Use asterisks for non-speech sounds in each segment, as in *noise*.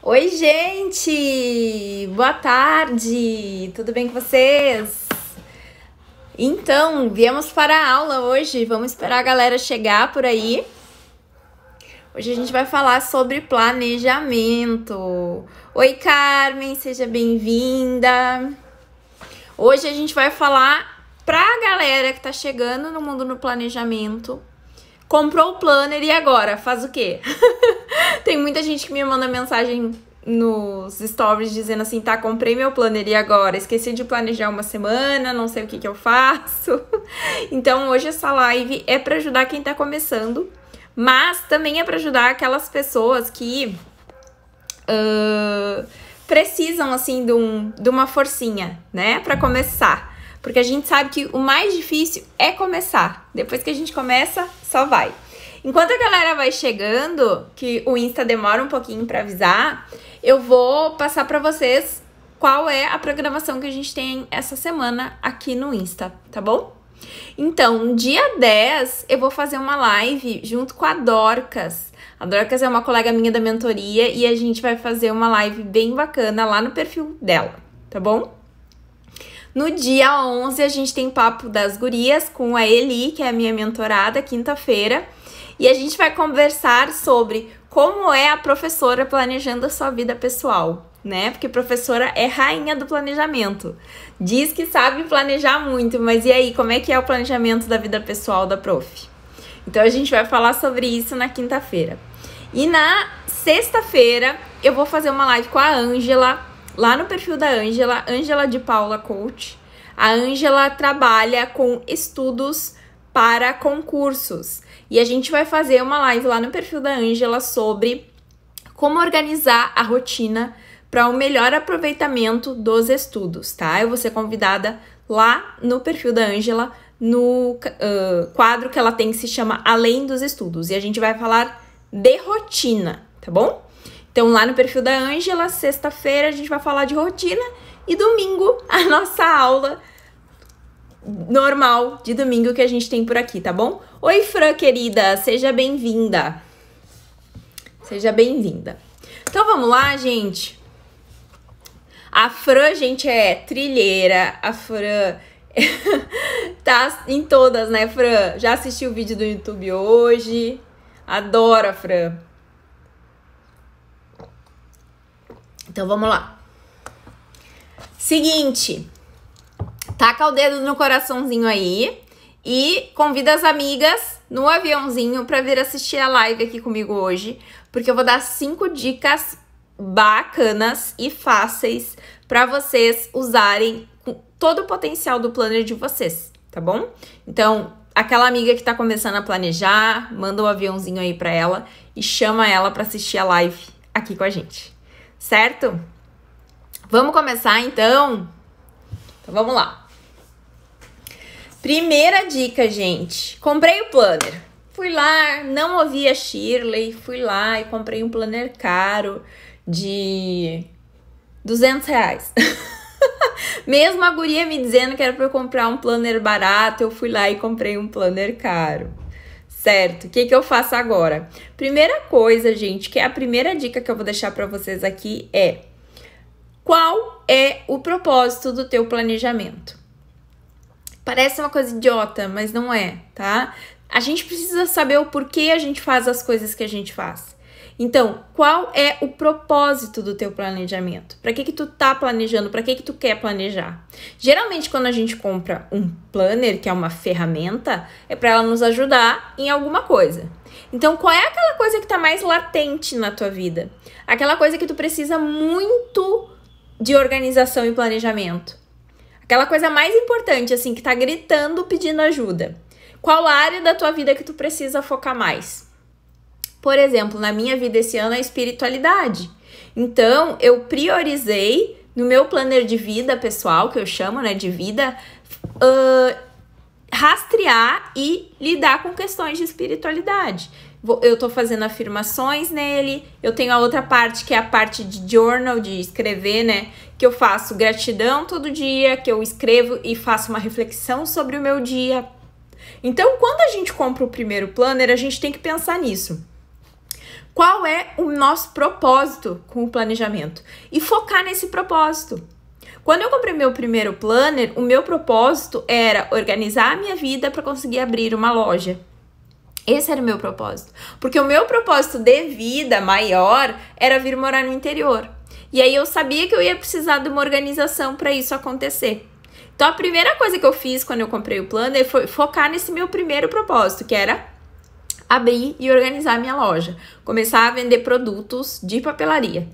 Oi, gente! Boa tarde! Tudo bem com vocês? Então, viemos para a aula hoje. Vamos esperar a galera chegar por aí. Hoje a gente vai falar sobre planejamento. Oi, Carmen, seja bem-vinda. Hoje a gente vai falar para a galera que está chegando no mundo do planejamento comprou o planner e agora? Faz o quê? *laughs* Tem muita gente que me manda mensagem nos stories dizendo assim, tá, comprei meu planner e agora? Esqueci de planejar uma semana, não sei o que que eu faço. *laughs* então hoje essa live é para ajudar quem tá começando, mas também é para ajudar aquelas pessoas que uh, precisam assim de, um, de uma forcinha, né, para começar. Porque a gente sabe que o mais difícil é começar. Depois que a gente começa, só vai. Enquanto a galera vai chegando, que o Insta demora um pouquinho para avisar, eu vou passar para vocês qual é a programação que a gente tem essa semana aqui no Insta, tá bom? Então, dia 10, eu vou fazer uma live junto com a Dorcas. A Dorcas é uma colega minha da mentoria e a gente vai fazer uma live bem bacana lá no perfil dela, tá bom? No dia 11 a gente tem Papo das Gurias com a Eli, que é a minha mentorada, quinta-feira. E a gente vai conversar sobre como é a professora planejando a sua vida pessoal, né? Porque professora é rainha do planejamento. Diz que sabe planejar muito, mas e aí, como é que é o planejamento da vida pessoal da prof? Então a gente vai falar sobre isso na quinta-feira. E na sexta-feira eu vou fazer uma live com a Ângela Lá no perfil da Ângela, Ângela de Paula Coach, a Ângela trabalha com estudos para concursos. E a gente vai fazer uma live lá no perfil da Ângela sobre como organizar a rotina para o um melhor aproveitamento dos estudos, tá? Eu vou ser convidada lá no perfil da Ângela, no uh, quadro que ela tem que se chama Além dos Estudos. E a gente vai falar de rotina, tá bom? Então, lá no perfil da Ângela, sexta-feira a gente vai falar de rotina e domingo *laughs* a nossa aula normal de domingo que a gente tem por aqui, tá bom? Oi, Fran, querida, seja bem-vinda. Seja bem-vinda. Então vamos lá, gente. A Fran, gente, é trilheira. A Fran *laughs* tá em todas, né, Fran? Já assistiu o vídeo do YouTube hoje. Adoro a Fran. Então vamos lá. Seguinte, taca o dedo no coraçãozinho aí e convida as amigas no aviãozinho para vir assistir a live aqui comigo hoje, porque eu vou dar cinco dicas bacanas e fáceis para vocês usarem todo o potencial do planner de vocês, tá bom? Então, aquela amiga que tá começando a planejar, manda o um aviãozinho aí para ela e chama ela para assistir a live aqui com a gente certo? Vamos começar então? Então vamos lá. Primeira dica, gente. Comprei o planner. Fui lá, não ouvi a Shirley, fui lá e comprei um planner caro de 200 reais. *laughs* Mesmo a guria me dizendo que era para eu comprar um planner barato, eu fui lá e comprei um planner caro. Certo, o que, que eu faço agora? Primeira coisa, gente, que é a primeira dica que eu vou deixar para vocês aqui é qual é o propósito do teu planejamento? Parece uma coisa idiota, mas não é, tá? A gente precisa saber o porquê a gente faz as coisas que a gente faz. Então, qual é o propósito do teu planejamento? Para que que tu tá planejando? Para que que tu quer planejar? Geralmente quando a gente compra um planner, que é uma ferramenta, é para ela nos ajudar em alguma coisa. Então, qual é aquela coisa que tá mais latente na tua vida? Aquela coisa que tu precisa muito de organização e planejamento. Aquela coisa mais importante assim que tá gritando pedindo ajuda. Qual área da tua vida que tu precisa focar mais? Por exemplo, na minha vida esse ano é a espiritualidade. Então, eu priorizei no meu planner de vida pessoal, que eu chamo né, de vida, uh, rastrear e lidar com questões de espiritualidade. eu tô fazendo afirmações nele, eu tenho a outra parte que é a parte de journal, de escrever, né? Que eu faço gratidão todo dia, que eu escrevo e faço uma reflexão sobre o meu dia. Então, quando a gente compra o primeiro planner, a gente tem que pensar nisso qual é o nosso propósito com o planejamento e focar nesse propósito. Quando eu comprei meu primeiro planner, o meu propósito era organizar a minha vida para conseguir abrir uma loja. Esse era o meu propósito. Porque o meu propósito de vida maior era vir morar no interior. E aí eu sabia que eu ia precisar de uma organização para isso acontecer. Então a primeira coisa que eu fiz quando eu comprei o planner foi focar nesse meu primeiro propósito, que era abrir e organizar minha loja, começar a vender produtos de papelaria.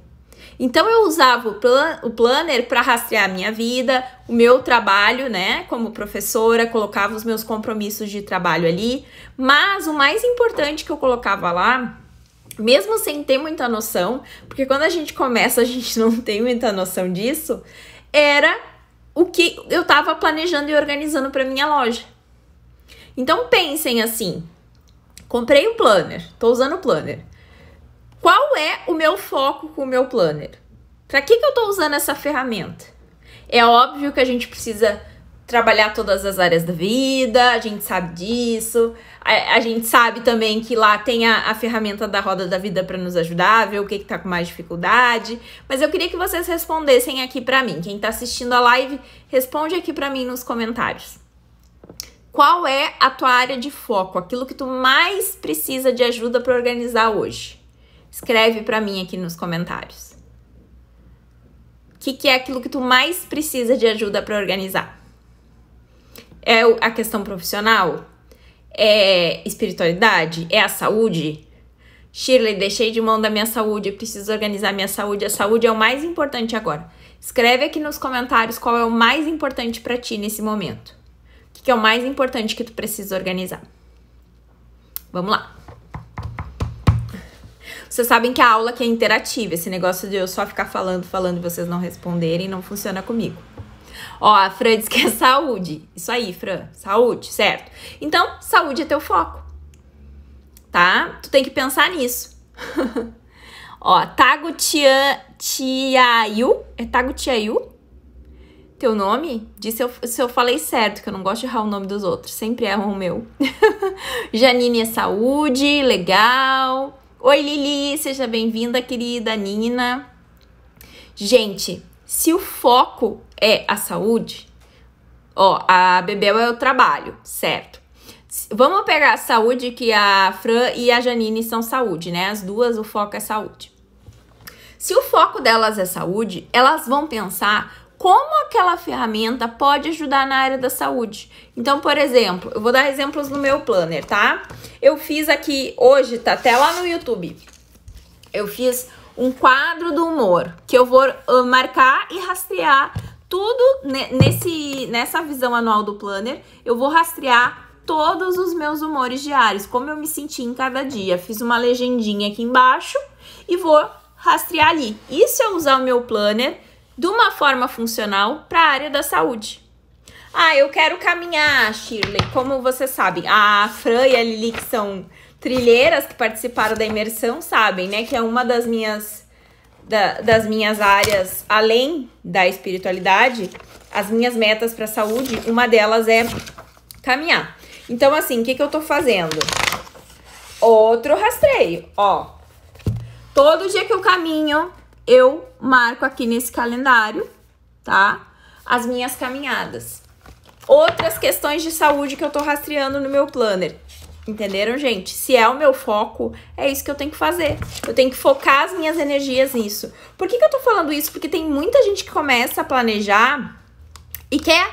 Então eu usava o, plan o planner para rastrear minha vida, o meu trabalho, né, como professora, colocava os meus compromissos de trabalho ali, mas o mais importante que eu colocava lá mesmo sem ter muita noção, porque quando a gente começa a gente *laughs* não tem muita noção disso, era o que eu estava planejando e organizando para minha loja. Então pensem assim, Comprei um planner, tô usando o planner. Qual é o meu foco com o meu planner? Para que, que eu tô usando essa ferramenta? É óbvio que a gente precisa trabalhar todas as áreas da vida, a gente sabe disso. A, a gente sabe também que lá tem a, a ferramenta da roda da vida para nos ajudar, ver o que, está com mais dificuldade. Mas eu queria que vocês respondessem aqui para mim. Quem está assistindo a live, responde aqui para mim nos comentários qual é a tua área de foco, aquilo que tu mais precisa de ajuda para organizar hoje. Escreve para mim aqui nos comentários. O que, que é aquilo que tu mais precisa de ajuda para organizar? É a questão profissional? É espiritualidade? É a saúde? Shirley, deixei de mão da minha saúde, preciso organizar minha saúde. A saúde é o mais importante agora. Escreve aqui nos comentários qual é o mais importante para ti nesse momento que é o mais importante que tu precisa organizar. Vamos lá. Vocês sabem que a aula aqui é interativa. Esse negócio de eu só ficar falando, falando e vocês não responderem não funciona comigo. Ó, a Fran diz que é saúde. Isso aí, Fran. Saúde, certo? Então, saúde é teu foco. Tá? Tu tem que pensar nisso. *laughs* Ó, Tago Tiaiu. É Tago Tiaiu? teu nome? Disse eu, se eu falei certo, que eu não gosto de errar o nome dos outros, sempre erram o meu. *laughs* Janine é saúde, legal. Oi, Lili, seja bem-vinda, querida Nina. Gente, se o foco é a saúde, ó, a Bebel é o trabalho, certo? Vamos pegar a saúde, que a Fran e a Janine são saúde, né? As duas, o foco é saúde. Se o foco delas é saúde, elas vão pensar como aquela ferramenta pode ajudar na área da saúde. Então, por exemplo, eu vou dar exemplos no meu planner, tá? Eu fiz aqui hoje, tá até lá no YouTube. Eu fiz um quadro do humor que eu vou ah, marcar e rastrear tudo nesse nessa visão anual do planner. Eu vou rastrear todos os meus humores diários, como eu me senti em cada dia. Fiz uma legendinha aqui embaixo e vou rastrear ali. Isso é usar o meu planner de uma forma funcional para a área da saúde. Ah, eu quero caminhar, Shirley. Como você sabe, a Fran e a Lili, que são trilheiras que participaram da imersão, sabem, né? Que é uma das minhas, da, das minhas áreas, além da espiritualidade, as minhas metas para a saúde, uma delas é caminhar. Então, assim, o que, que eu tô fazendo? Outro rastreio, ó. Todo dia que eu caminho, eu marco aqui nesse calendário, tá? As minhas caminhadas. Outras questões de saúde que eu tô rastreando no meu planner. Entenderam, gente? Se é o meu foco, é isso que eu tenho que fazer. Eu tenho que focar as minhas energias nisso. Por que, que eu tô falando isso? Porque tem muita gente que começa a planejar e quer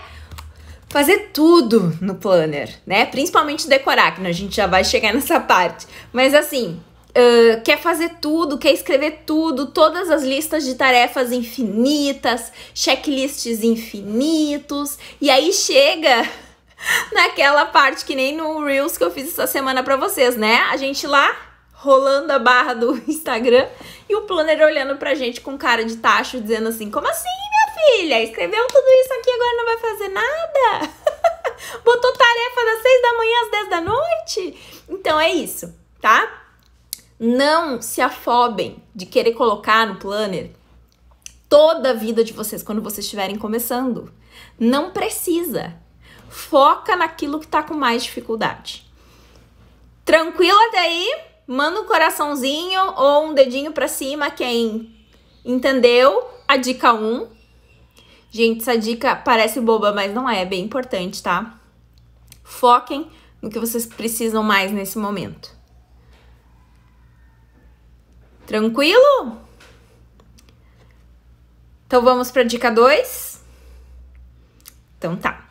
fazer tudo no planner, né? Principalmente decorar, que a gente já vai chegar *laughs* nessa parte. Mas assim, ah, quer fazer tudo, quer escrever tudo, todas as listas de tarefas infinitas, checklists infinitos, e aí chega *laughs* naquela parte que nem no Reels que eu fiz essa semana para vocês, né? A gente lá rolando a barra do *laughs* Instagram e o planner olhando pra gente com cara de tacho, dizendo assim: Como assim, minha filha? Escreveu tudo isso aqui agora não vai fazer nada? *laughs* Botou tarefa das 6 da manhã às 10 da noite? Então é isso, tá? Não se afobem de querer colocar no planner toda a vida de vocês quando vocês estiverem começando. Não precisa. Foca naquilo que está com mais dificuldade. Tranquilo até aí? Manda um coraçãozinho ou um dedinho para cima quem entendeu a dica 1. Gente, essa dica parece boba, mas não é, é bem importante, tá? Foquem no que vocês precisam mais nesse momento. Tranquilo? Então vamos para dica 2? Então tá.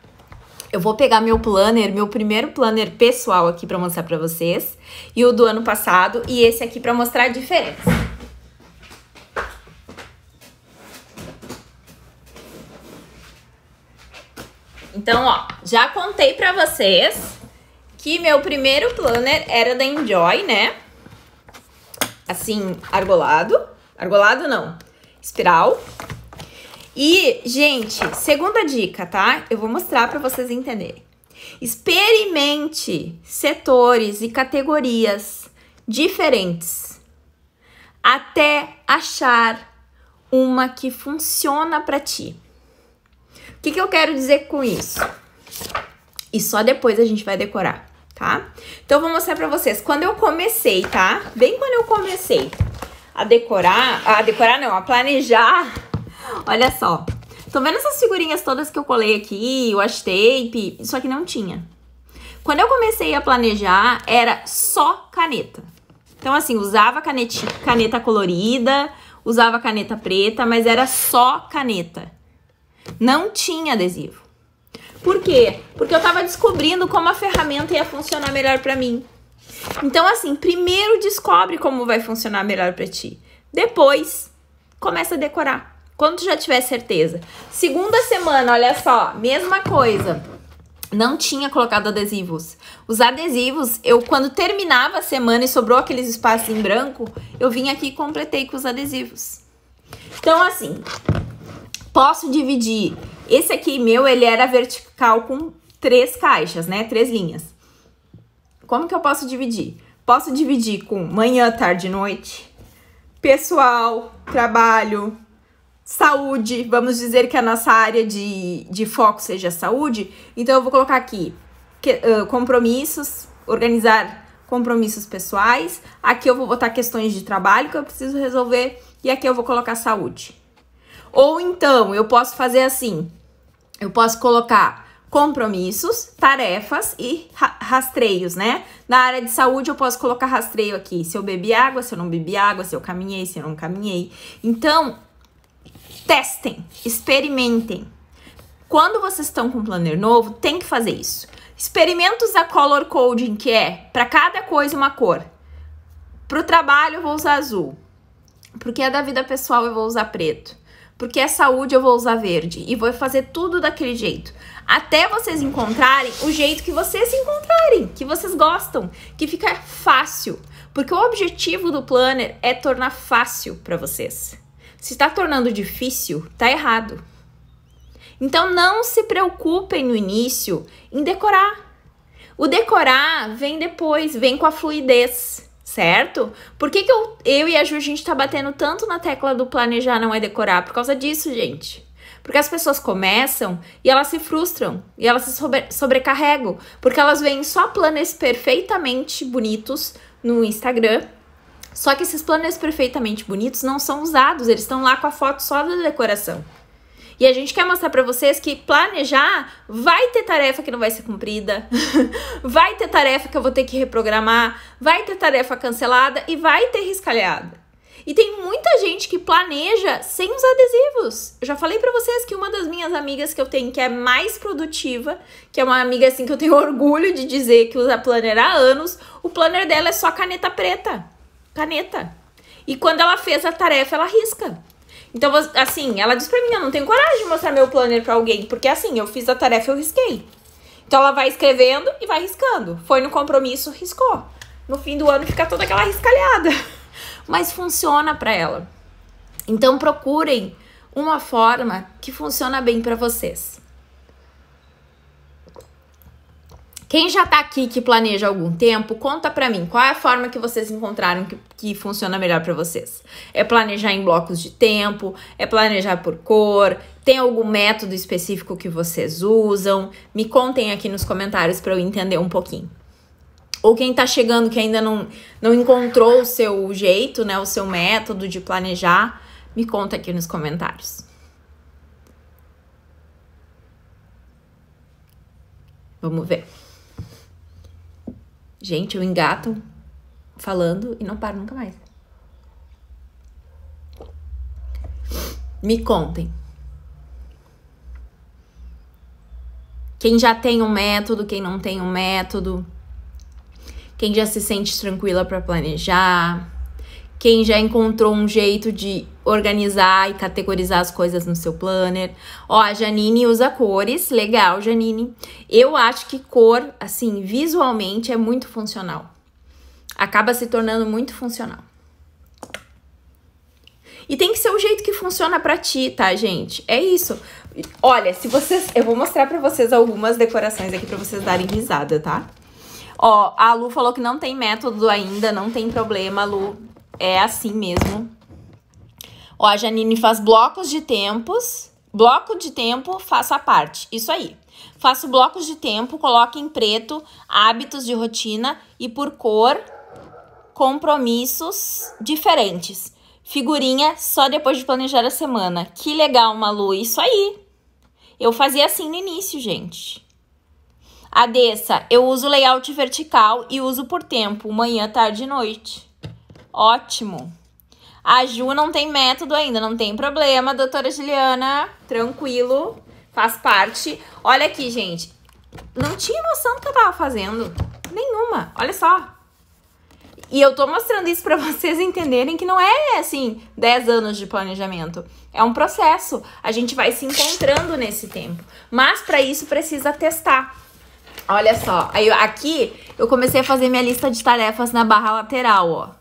Eu vou pegar meu planner, meu primeiro planner pessoal aqui para mostrar para vocês, e o do ano passado e esse aqui para mostrar a diferença. Então, ó, já contei para vocês que meu primeiro planner era da Enjoy, né? assim, argolado. Argolado não, espiral. E, gente, segunda dica, tá? Eu vou mostrar para vocês entenderem. Experimente setores e categorias diferentes até achar uma que funciona para ti. O que, que eu quero dizer com isso? E só depois a gente vai decorar tá? Então, vou mostrar pra vocês. Quando eu comecei, tá? Bem quando eu comecei a decorar... A decorar não, a planejar. Olha só. Estão vendo essas figurinhas todas que eu colei aqui? O ash tape? Isso aqui não tinha. Quando eu comecei a planejar, era só caneta. Então, assim, usava caneti, caneta colorida, usava caneta preta, mas era só caneta. Não tinha adesivo. Por quê? Porque eu tava descobrindo como a ferramenta ia funcionar melhor para mim. Então, assim, primeiro descobre como vai funcionar melhor para ti. Depois, começa a decorar. Quando tu já tiver certeza. Segunda semana, olha só, mesma coisa. Não tinha colocado adesivos. Os adesivos, eu quando terminava a semana e sobrou aqueles espaços em branco, eu vim aqui e completei com os adesivos. Então, assim, posso dividir esse aqui meu, ele era vertical com três caixas, né? Três linhas. Como que eu posso dividir? Posso dividir com manhã, tarde e noite, pessoal, trabalho, saúde. Vamos dizer que a nossa área de, de foco seja saúde. Então, eu vou colocar aqui que, uh, compromissos, organizar compromissos pessoais. Aqui eu vou botar questões de trabalho que eu preciso resolver. E aqui eu vou colocar saúde. Ou então, eu posso fazer assim eu posso colocar compromissos, tarefas e rastreios, né? Na área de saúde eu posso colocar rastreio aqui, se eu bebi água, se eu não bebi água, se eu caminhei, se eu não caminhei. Então, testem, experimentem. Quando vocês estão com um planner novo, tem que fazer isso. Experimentos da color coding, que é para cada coisa uma cor. Para o trabalho eu vou usar azul. Porque é da vida pessoal eu vou usar preto porque é saúde, eu vou usar verde e vou fazer tudo daquele jeito. Até vocês encontrarem o jeito que vocês se encontrarem, que vocês gostam, que fica fácil. Porque o objetivo do planner é tornar fácil para vocês. Se está tornando difícil, tá errado. Então não se preocupem no início em decorar. O decorar vem depois, vem com a fluidez certo? Por que, que eu, eu e a Ju, a gente tá batendo tanto na tecla do planejar não é decorar? Por causa disso, gente. Porque as pessoas começam e elas se frustram e elas se sobre, sobrecarregam, porque elas veem só planos perfeitamente bonitos no Instagram. Só que esses planos perfeitamente bonitos não são usados, eles estão lá com a foto só da decoração. E a gente quer mostrar para vocês que planejar vai ter tarefa que não vai ser cumprida, *laughs* vai ter tarefa que eu vou ter que reprogramar, vai ter tarefa cancelada e vai ter riscalhada. E tem muita gente que planeja sem os adesivos. Eu já falei para vocês que uma das minhas amigas que eu tenho que é mais produtiva, que é uma amiga assim que eu tenho orgulho de dizer que usa planner há anos, o planner dela é só caneta preta. Caneta. E quando ela fez a tarefa, ela risca. Então, assim, ela diz pra mim, eu não tenho coragem de mostrar meu planner pra alguém, porque assim, eu fiz a tarefa e eu risquei. Então ela vai escrevendo e vai riscando. Foi no compromisso, riscou. No fim do ano fica toda aquela riscalhada. *laughs* Mas funciona para ela. Então procurem uma forma que funciona bem para vocês. Quem já tá aqui que planeja algum tempo, conta para mim qual é a forma que vocês encontraram que, que funciona melhor para vocês. É planejar em blocos de tempo, é planejar por cor, tem algum método específico que vocês usam? Me contem aqui nos comentários para eu entender um pouquinho. Ou quem tá chegando que ainda não, não encontrou o seu jeito, né, o seu método de planejar, me conta aqui nos comentários. Vamos ver. Gente, eu engato falando e não paro nunca mais. Me contem. Quem já tem um método, quem não tem um método. Quem já se sente tranquila para planejar. Quem já encontrou um jeito de organizar e categorizar as coisas no seu planner. Ó, a Janine usa cores, legal, Janine. Eu acho que cor, assim, visualmente é muito funcional. Acaba se tornando muito funcional. E tem que ser o jeito que funciona para ti, tá, gente? É isso. Olha, se vocês, eu vou mostrar para vocês algumas decorações aqui para vocês darem risada, tá? Ó, a Lu falou que não tem método ainda, não tem problema, Lu. É assim mesmo. Ó, a Janine faz blocos de tempos. Bloco de tempo, faça a parte. Isso aí. Faço blocos de tempo, coloque em preto hábitos de rotina e por cor compromissos diferentes. Figurinha só depois de planejar a semana. Que legal, Malu. Isso aí. Eu fazia assim no início, gente. A Dessa, eu uso layout vertical e uso por tempo, manhã, tarde e noite. Ótimo! A Ju não tem método ainda, não tem problema, doutora Juliana. Tranquilo, faz parte. Olha aqui, gente. Não tinha noção do que eu tava fazendo. Nenhuma. Olha só. E eu tô mostrando isso para *laughs* vocês entenderem que não é assim 10 anos de planejamento. É um processo. A gente vai se encontrando nesse tempo. Mas para isso precisa testar. Olha só, aí aqui eu comecei a fazer minha lista de tarefas na barra lateral, ó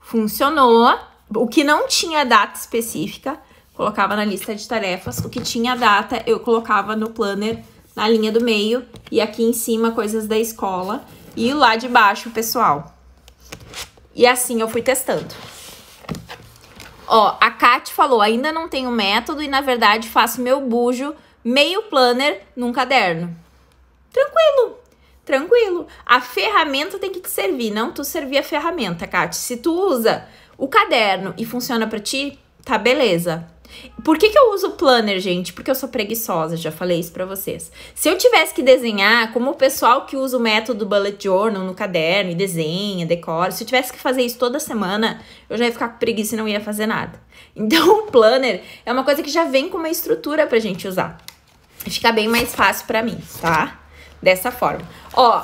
funcionou. O que não tinha data específica, colocava na lista de tarefas. O que tinha data, eu colocava no planner na linha do meio. E aqui em cima, coisas da escola. E lá de baixo, pessoal. E assim eu fui testando. Ó, a Kat falou, ainda não tenho método e na verdade faço meu bujo meio planner num caderno. Tranquilo, tranquilo. A ferramenta tem que te servir, não tu servir a ferramenta, Kate. Se tu usa o caderno e funciona para ti, tá beleza. Por que, que eu uso planner, gente? Porque eu sou preguiçosa, já falei isso pra vocês. Se eu tivesse que desenhar, como o pessoal que usa o método bullet journal no caderno e desenha, decora, se eu tivesse que fazer isso toda semana, eu já ia ficar com preguiça e não ia fazer nada. *laughs* Então, o planner é uma coisa que já vem com uma estrutura pra gente usar. Fica bem mais fácil pra mim, tá? dessa forma. Ó,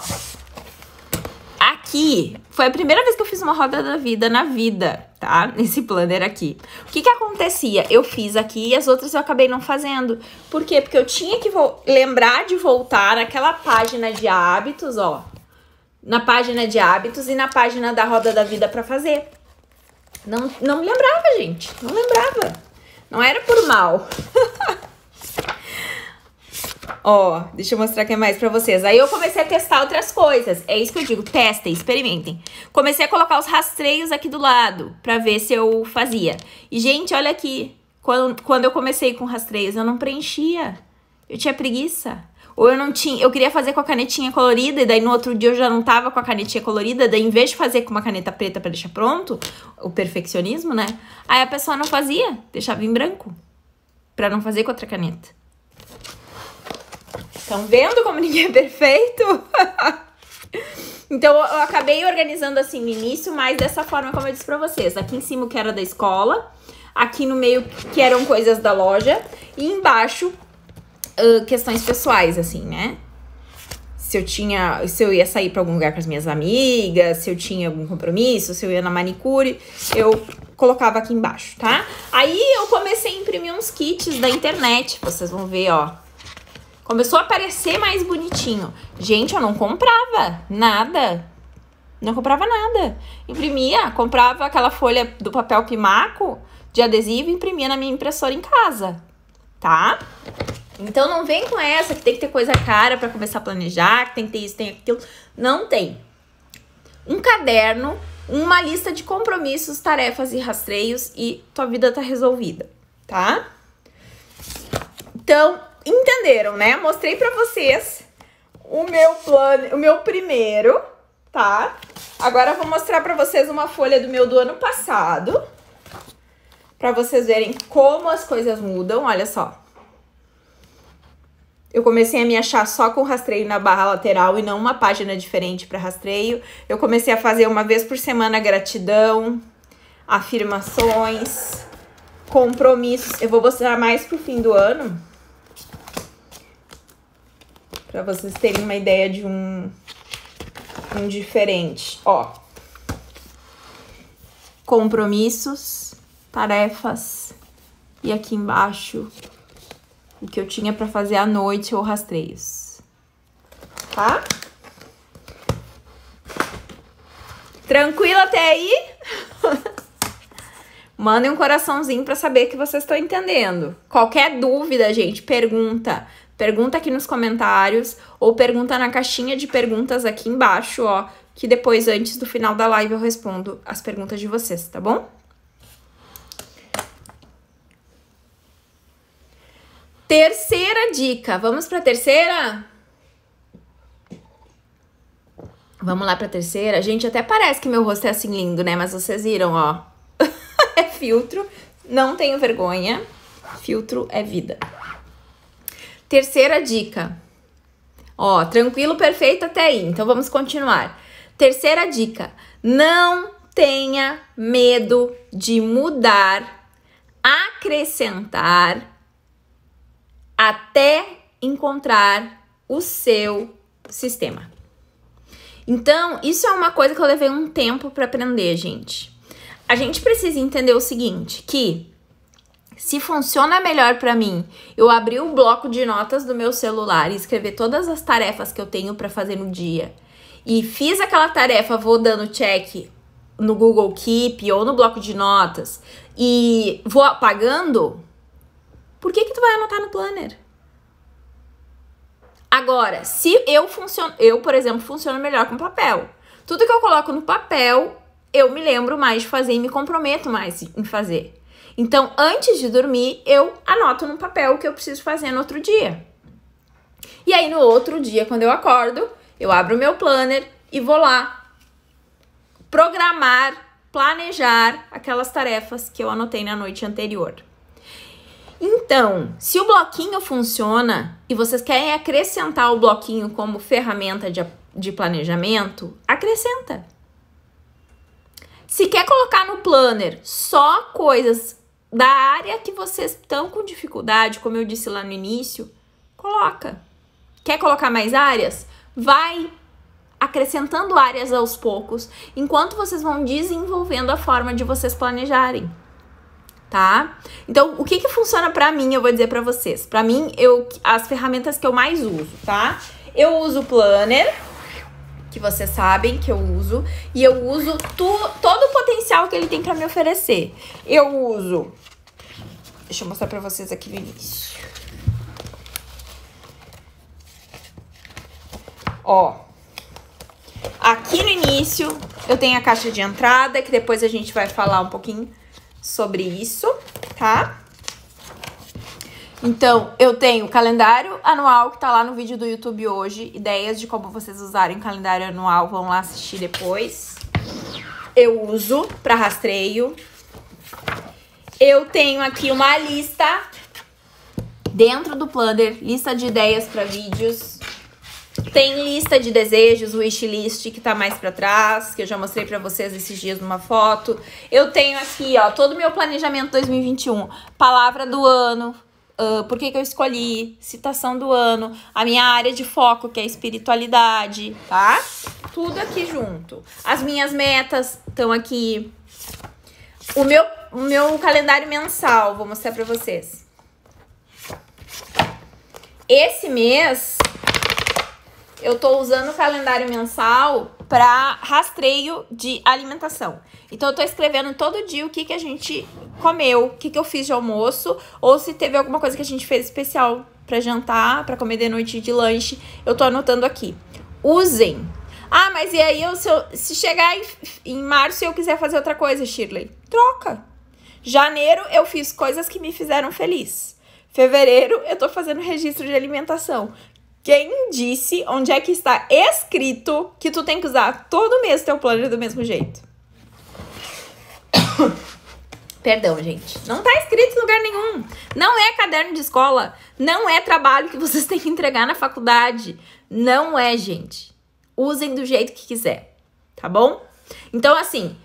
aqui foi a primeira vez que eu fiz uma roda da vida na vida, tá? Nesse planner aqui. O que que acontecia? Eu fiz aqui e as outras eu acabei não fazendo. Por quê? Porque eu tinha que lembrar de voltar naquela página de hábitos, ó. Na página de hábitos e na página da roda da vida para fazer. Não, não lembrava, gente. Não lembrava. Não era por mal. *laughs* Ó, deixa eu mostrar o que é mais pra vocês. Aí eu comecei a testar outras coisas. É isso que eu digo, testem, experimentem. Comecei a colocar os rastreios aqui do lado pra ver se eu fazia. E, gente, olha aqui. Quando, quando eu comecei com rastreios, eu não preenchia. Eu tinha preguiça. Ou eu não tinha, eu queria fazer com a canetinha colorida, e daí no outro dia eu já não tava com a canetinha colorida, daí em vez de fazer com uma caneta preta para deixar pronto, o perfeccionismo, né? Aí a pessoa não fazia, deixava em branco. para não fazer com outra caneta. Estão vendo como ninguém é perfeito? *laughs* então eu acabei organizando assim no início, mas dessa forma como eu disse pra vocês. Aqui em cima que era da escola, aqui no meio que eram coisas da loja e embaixo uh, questões pessoais, assim, né? se eu tinha, se eu ia sair para algum lugar com as minhas amigas, se eu tinha algum compromisso, se eu ia na manicure, eu colocava aqui embaixo, tá? Aí eu comecei a imprimir uns kits da internet, vocês vão ver, ó, Começou a aparecer mais bonitinho. Gente, eu não comprava nada. Não comprava nada. Imprimia, comprava aquela folha do papel pimaco de adesivo e imprimia na minha impressora em casa, tá? Então não vem com essa que tem que ter coisa cara para começar a planejar, que tem que ter isso, tem aquilo. Não tem. Um caderno, uma lista de compromissos, tarefas e rastreios e tua vida tá resolvida, tá? Então, entenderam, né? Mostrei pra vocês o meu plano, o meu primeiro, tá? Agora eu vou mostrar pra vocês uma folha do meu do ano passado. Pra vocês verem como as coisas mudam, olha só. Eu comecei a me achar só com rastreio na barra lateral e não uma página diferente para rastreio. Eu comecei a fazer uma vez por semana gratidão, afirmações, compromissos. Eu vou mostrar mais pro fim do ano, para vocês terem uma ideia de um, um diferente. Ó, compromissos, tarefas e aqui embaixo o que eu tinha para fazer à noite ou rastreios, tá? Tranquilo até aí? *laughs* Mandem um coraçãozinho para saber que vocês estão entendendo. Qualquer dúvida, gente, pergunta. Pergunta aqui nos comentários ou pergunta na caixinha de perguntas aqui embaixo, ó, que depois, antes do final da live, eu respondo as perguntas de vocês, tá bom? Terceira dica. Vamos para a terceira? Vamos lá para a terceira. Gente, até parece que meu rosto é assim lindo, né? Mas vocês viram, ó. *laughs* é filtro. Não tenho vergonha. Filtro é vida. Terceira dica. Ó, tranquilo, perfeito até aí. Então vamos continuar. Terceira dica: não tenha medo de mudar, acrescentar até encontrar o seu sistema. Então, isso é uma coisa que eu levei um tempo para aprender, gente. A gente precisa entender o seguinte, que se funciona melhor para mim eu abrir o bloco de notas do meu celular e escrever todas as tarefas que eu tenho para fazer no dia e fiz aquela tarefa, vou dando check no Google Keep ou no bloco de notas e vou apagando, por que que tu vai anotar no planner? Agora, se eu funciono, eu, por exemplo, funciono melhor com papel. Tudo que eu coloco no papel, eu me lembro mais de fazer e me comprometo mais em fazer. Então, antes de dormir, eu anoto no papel o que eu preciso fazer no outro dia. E aí, no outro dia, quando eu acordo, eu abro o meu planner e vou lá programar, planejar aquelas tarefas que eu anotei na noite anterior. Então, se o bloquinho funciona e vocês querem acrescentar o bloquinho como ferramenta de, de planejamento, acrescenta. Se quer colocar no planner só coisas da área que vocês estão com dificuldade, como eu disse lá no início, coloca. Quer colocar mais áreas? Vai acrescentando áreas aos poucos, enquanto vocês vão desenvolvendo a forma de vocês planejarem. Tá? Então, o que que funciona para mim, eu vou dizer para vocês. Para mim, eu as ferramentas que eu mais uso, tá? Eu uso o planner, que vocês sabem que eu uso. E eu uso tu, todo o potencial que ele tem pra me oferecer. Eu uso... Deixa eu mostrar pra vocês aqui no início. Ó. Aqui no início, eu tenho a caixa de entrada, que depois a gente vai falar um pouquinho sobre isso, tá? Tá? Então, eu tenho calendário anual que tá lá no vídeo do YouTube hoje, ideias de como vocês usarem calendário anual, vão lá assistir depois. Eu uso para rastreio. Eu tenho aqui uma lista dentro do planner, lista de ideias para vídeos. Tem lista de desejos, wishlist que tá mais para trás, que eu já mostrei para vocês esses dias numa foto. Eu tenho aqui, ó, todo o meu planejamento 2021, palavra do ano, uh, por que, que eu escolhi, citação do ano, a minha área de foco, que é a espiritualidade, tá? Tudo aqui junto. As minhas metas estão aqui. O meu, o meu calendário mensal, vou mostrar pra vocês. Esse mês, eu tô usando o calendário mensal para rastreio de alimentação. Então, eu estou escrevendo todo dia o que, que a gente comeu, o que, que eu fiz de almoço, ou se teve alguma coisa que a gente fez especial para jantar, para comer de noite de lanche, eu estou anotando aqui. Usem. Ah, mas e aí, eu, se, eu, se chegar em, em março e eu quiser fazer outra coisa, Shirley? Troca. Janeiro, eu fiz coisas que me fizeram feliz. Fevereiro, eu tô fazendo registro de alimentação. Quem disse onde é que está escrito que tu tem que usar todo mês teu planner do mesmo jeito? *coughs* Perdão, gente. Não tá escrito em lugar nenhum. Não é caderno de escola. Não é trabalho que vocês *laughs* têm que entregar na faculdade. Não é, gente. Usem do jeito que quiser. Tá bom? Então, assim,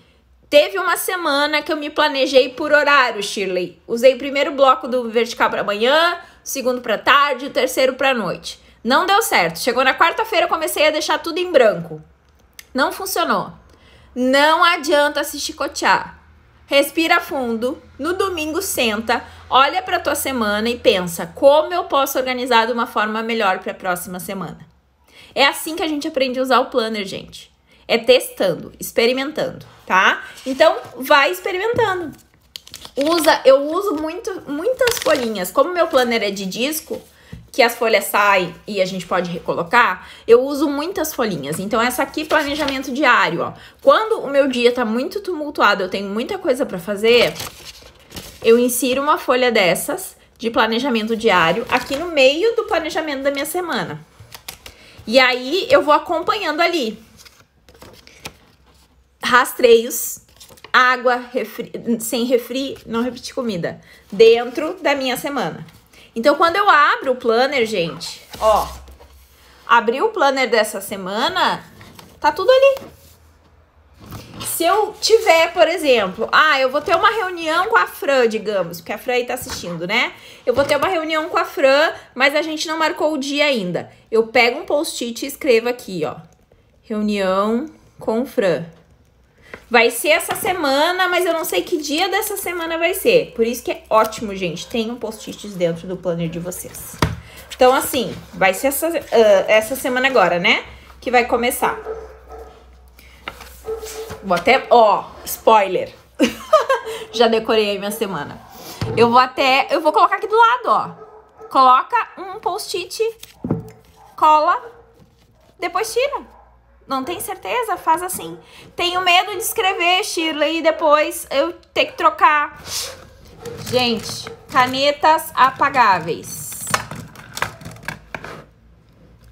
Teve uma semana que eu me planejei por horário, Shirley. Usei o primeiro bloco do vertical para manhã, o segundo para tarde, o terceiro para noite. Não deu certo. Chegou na quarta-feira, eu comecei a deixar tudo em branco. Não funcionou. Não adianta se chicotear. Respira fundo, no domingo senta, olha para tua semana e pensa: como eu posso organizar de uma forma melhor para a próxima semana? É assim que a gente aprende a usar o planner, gente. É testando, experimentando, tá? Então, vai experimentando. Usa, eu uso muito, muitas folhinhas. Como meu planner é de disco, que as folhas saem e a gente pode recolocar, eu uso muitas folhinhas. Então, essa aqui, planejamento diário, ó. Quando o meu dia tá muito tumultuado, eu tenho muita coisa para fazer, eu insiro uma folha dessas de planejamento diário aqui no meio do planejamento da minha semana. E aí, eu vou acompanhando ali. Rastreios, água, refri, sem refri, não repetir comida, dentro da minha semana. Então, quando eu abro o planner, gente, ó, abri o planner dessa semana, tá tudo ali. Se eu tiver, por exemplo, ah, eu vou ter uma reunião com a Fran, digamos, porque a Fran aí tá assistindo, né? Eu vou ter uma reunião com a Fran, mas a gente não marcou o dia ainda. Eu pego um post-it e escrevo aqui, ó. Reunião com Fran vai ser essa semana, mas eu não sei que dia dessa semana vai ser. Por isso que é ótimo, gente. Tem um post-its dentro do planner de vocês. Então, assim, vai ser essa, uh, essa semana agora, né? Que vai começar. Vou até... Ó, spoiler. *laughs* Já decorei a minha semana. Eu vou até... Eu vou colocar aqui do lado, ó. Coloca um post-it, cola, depois tira não tem certeza? Faz assim. Tenho medo de escrever, Shirley, e depois eu ter que trocar. Gente, canetas apagáveis.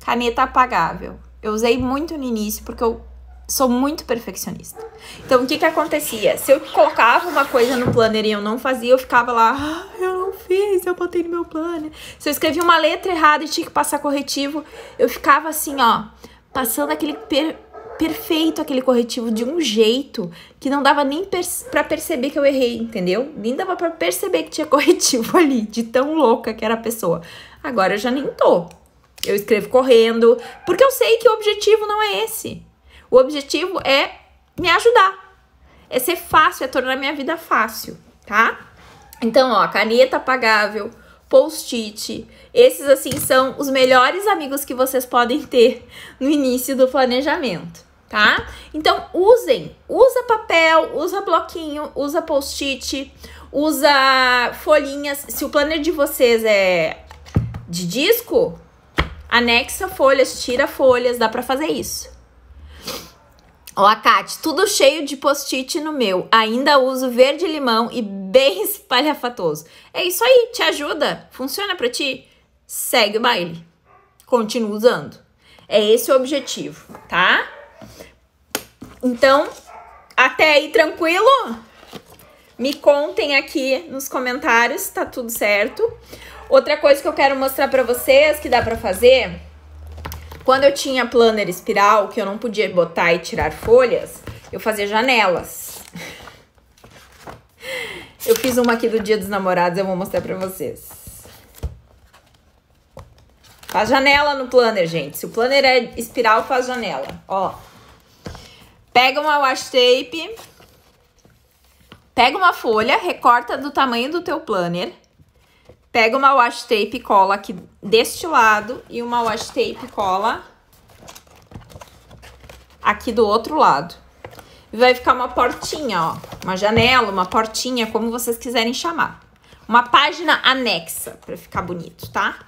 Caneta apagável. Eu usei muito no início porque eu sou muito perfeccionista. Então, o que que acontecia? Se eu colocava uma coisa no planner e eu não fazia, eu ficava lá, ah, eu não fiz, eu botei no meu planner. Se eu escrevia uma letra errada e tinha que passar corretivo, eu ficava assim, ó, passando aquele per perfeito, aquele corretivo de um jeito que não dava nem per para perceber que eu errei, entendeu? Nem dava para perceber que tinha *laughs* corretivo ali, de tão louca que era a pessoa. Agora eu já nem tô. Eu escrevo correndo, porque eu sei que o objetivo não é esse. O objetivo é me ajudar. É ser fácil, é tornar minha vida fácil, tá? Então, ó, caneta apagável post-it. Esses, assim, são os melhores amigos que vocês podem ter no início do planejamento, tá? Então, usem. Usa papel, usa bloquinho, usa post-it, usa folhinhas. Se o planner de vocês é de disco, anexa folhas, tira folhas, dá para fazer isso. Ó, a Kate, tudo cheio de post-it no meu. Ainda uso verde limão e bem *laughs* espalhafatoso. É isso aí, te ajuda? Funciona para ti? Segue o baile. Continua usando. É esse o objetivo, tá? Então, até aí tranquilo? Me contem aqui nos comentários, tá tudo certo? Outra coisa que eu quero mostrar para vocês que dá para fazer quando eu tinha planner espiral, que eu não podia botar e tirar folhas, eu fazia janelas. Eu fiz uma aqui do Dia dos Namorados, eu vou mostrar pra vocês. Faz janela no planner, gente. Se o planner é espiral, faz janela. Ó. Pega uma washi tape. Pega uma folha, recorta do tamanho do teu planner pega uma washi tape e cola aqui deste lado e uma washi tape cola aqui do outro lado. E vai ficar uma portinha, ó, uma janela, uma portinha, como vocês quiserem chamar. Uma página anexa, para ficar bonito, tá?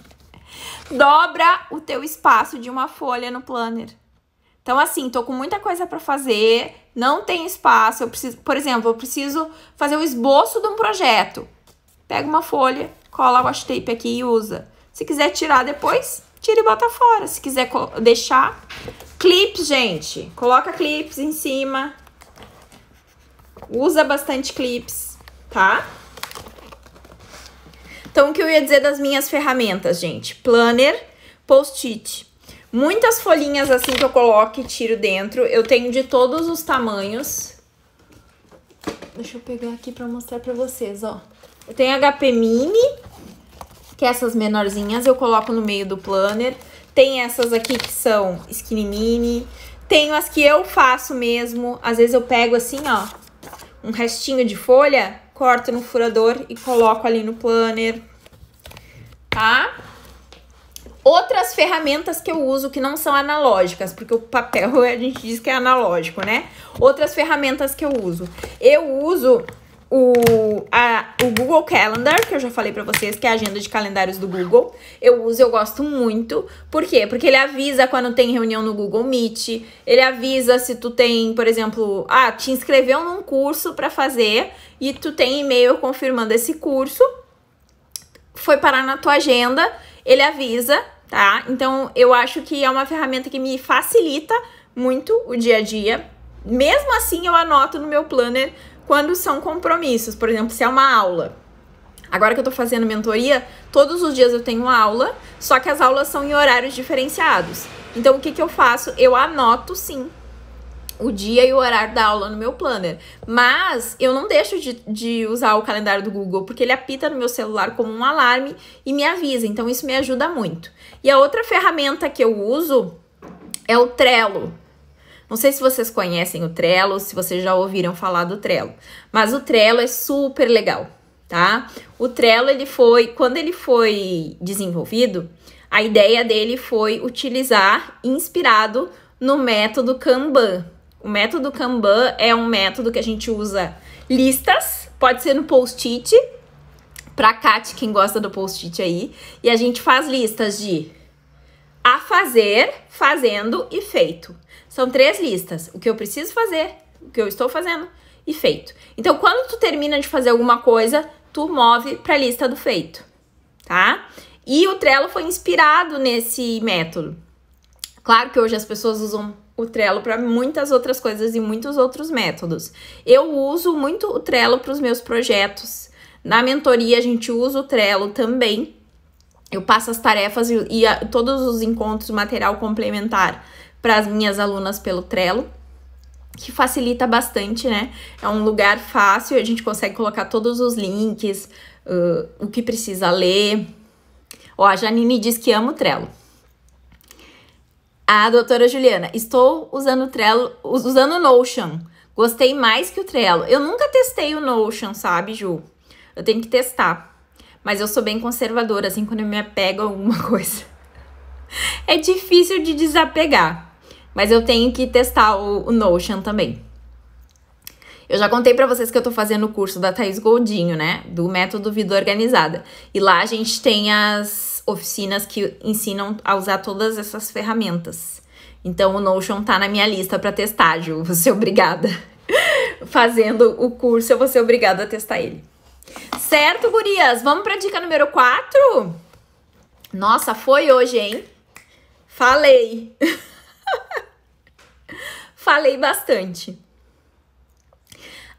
*laughs* Dobra o teu espaço de uma folha no planner. Então, assim, tô com muita coisa para fazer, não tem espaço, eu preciso, por exemplo, eu preciso fazer o esboço de um projeto pega uma folha, cola washi tape aqui e usa. Se quiser tirar depois, tira e bota fora. Se quiser deixar, clips, gente, coloca clips em cima. Usa bastante clips, tá? Então, o que eu ia dizer das minhas ferramentas, gente? Planner, post-it. Muitas folhinhas assim que eu coloco e tiro dentro. Eu tenho de todos os tamanhos. Deixa eu pegar aqui pra mostrar pra vocês, ó. Eu tenho HP Mini, que é essas menorzinhas, eu coloco no meio do planner. Tem essas aqui que são skinny mini. Tenho as que eu faço mesmo. Às vezes eu pego assim, ó, um restinho de folha, corto no furador e coloco ali no planner, tá? Outras ferramentas que eu uso que não são analógicas, porque o papel *laughs* a gente diz que é analógico, né? Outras ferramentas que eu uso. Eu uso o, a, o Google Calendar, que eu já falei para vocês, que é a agenda de calendários do Google. Eu uso, eu gosto muito. Por quê? Porque ele avisa quando tem reunião no Google Meet, ele avisa se tu tem, por exemplo, ah, te inscreveu num curso para fazer e tu tem e-mail confirmando esse curso, foi parar na tua agenda, ele avisa, tá? Então eu acho que é uma ferramenta que me facilita muito o dia a dia. Mesmo assim, eu anoto no meu planner quando são compromissos, por exemplo, se é uma aula. Agora que eu tô fazendo mentoria, todos os dias eu tenho aula, só que as aulas são em horários diferenciados. Então o que, que eu faço? Eu anoto sim o dia e o horário da aula no meu planner. Mas eu não deixo de, de, usar o calendário do Google, porque ele apita no meu celular como um alarme e me avisa. Então isso me ajuda muito. E a outra ferramenta que eu uso é o Trello. Não sei se vocês conhecem o Trello, se vocês já ouviram falar do Trello, mas o Trello é super legal, tá? O Trello ele foi, quando ele foi desenvolvido, a ideia dele foi utilizar inspirado no método Kanban. O método Kanban é um método que a gente usa listas, pode ser no post-it, pra Kate, quem gosta do post-it aí, e a gente faz listas de a fazer, fazendo e feito. São três listas: o que eu preciso fazer, o que eu estou fazendo e feito. Então, quando tu termina de fazer alguma coisa, tu move para a lista do feito, tá? E o Trello foi inspirado nesse método. Claro que hoje as pessoas usam o Trello para muitas outras coisas e muitos outros métodos. Eu uso muito o Trello para os meus projetos. Na mentoria a gente usa o Trello também. Eu passo as tarefas e, e a, todos os encontros, material complementar para as minhas alunas pelo Trello, que facilita bastante, né? É um lugar fácil, a gente consegue colocar todos os links, uh, o que precisa ler. Ó, a Janine diz que amo o Trello. A doutora Juliana, estou usando o Trello, usando o Notion. Gostei mais que o Trello. Eu nunca testei o Notion, sabe, Ju? Eu tenho que testar. Mas eu sou bem conservadora, assim, quando eu me apego a alguma *laughs* coisa. É difícil de desapegar. Mas eu tenho que testar o, o Notion também. Eu já contei para vocês que eu tô fazendo o curso da Thaís Goldinho, né? Do método Vida Organizada. E lá a gente tem as oficinas que ensinam a usar todas essas ferramentas. Então o Notion tá na minha lista para testar, Ju. Vou ser obrigada. *laughs* Fazendo o curso, eu vou ser obrigada a testar ele. Certo, gurias? Vamos pra dica número 4? Nossa, foi hoje, hein? Falei. *laughs* falei bastante.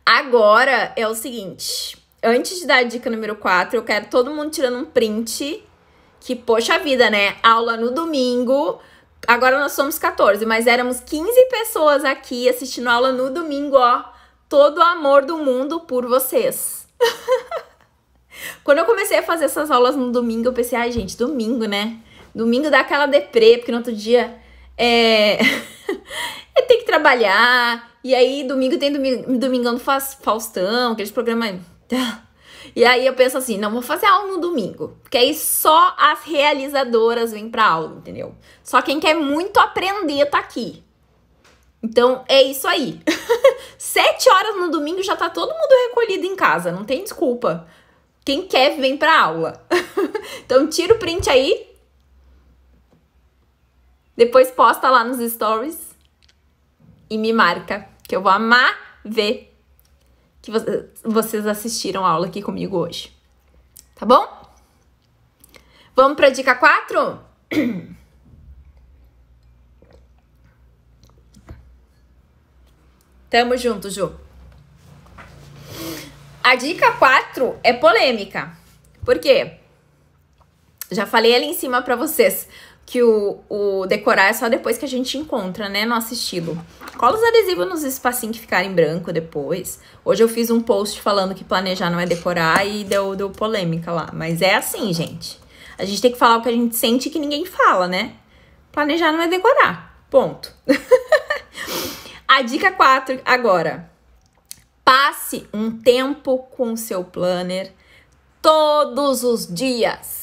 Agora é o seguinte, antes de dar a dica número 4, eu quero todo mundo tirando um print que poxa vida, né? Aula no domingo. Agora nós somos 14, mas éramos 15 pessoas aqui assistindo aula no domingo, ó. Todo o amor do mundo por vocês. *laughs* Quando eu comecei a fazer essas aulas no domingo, eu pensei, ai, ah, gente, domingo, né? Domingo dá aquela deprê, porque no outro dia é... *laughs* é ter que trabalhar. E aí, domingo tem domingo, Domingão do Faustão, aqueles programas. *laughs* E aí eu penso assim, não, vou fazer aula no domingo. Porque aí só as realizadoras vêm pra aula, entendeu? Só quem quer muito aprender tá aqui. Então é isso aí. *laughs* Sete horas no domingo já tá todo mundo recolhido em casa, não tem desculpa. Quem quer vem pra aula. *laughs* então tira o print aí. Depois posta lá nos stories e me marca, que eu vou amar ver que vocês assistiram a aula aqui comigo hoje. Tá bom? Vamos para a dica 4? *clears throat* Tamo junto, Ju. A dica 4 é polêmica. Por quê? Já falei ali em cima para vocês que o, o decorar é só depois que a gente encontra, né, nosso estilo. Cola os adesivos nos espacinhos que ficarem branco depois. Hoje eu fiz um post falando que planejar não é decorar e deu, deu polêmica lá. Mas é assim, gente. A gente tem que falar o que a gente sente que ninguém fala, né? Planejar não é decorar. Ponto. *laughs* a dica 4 agora. Passe um tempo com o seu planner todos os dias.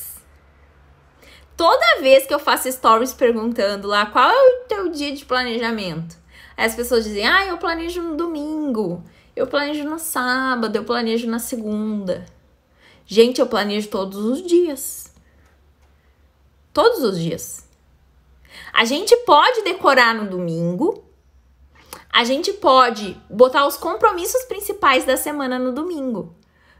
Toda vez que eu faço stories perguntando lá qual é o teu dia de planejamento, as pessoas dizem: ah, eu planejo no domingo, eu planejo no sábado, eu planejo na segunda. Gente, eu planejo todos os dias. Todos os dias. A gente pode decorar no domingo, a gente pode botar os compromissos principais da semana no domingo.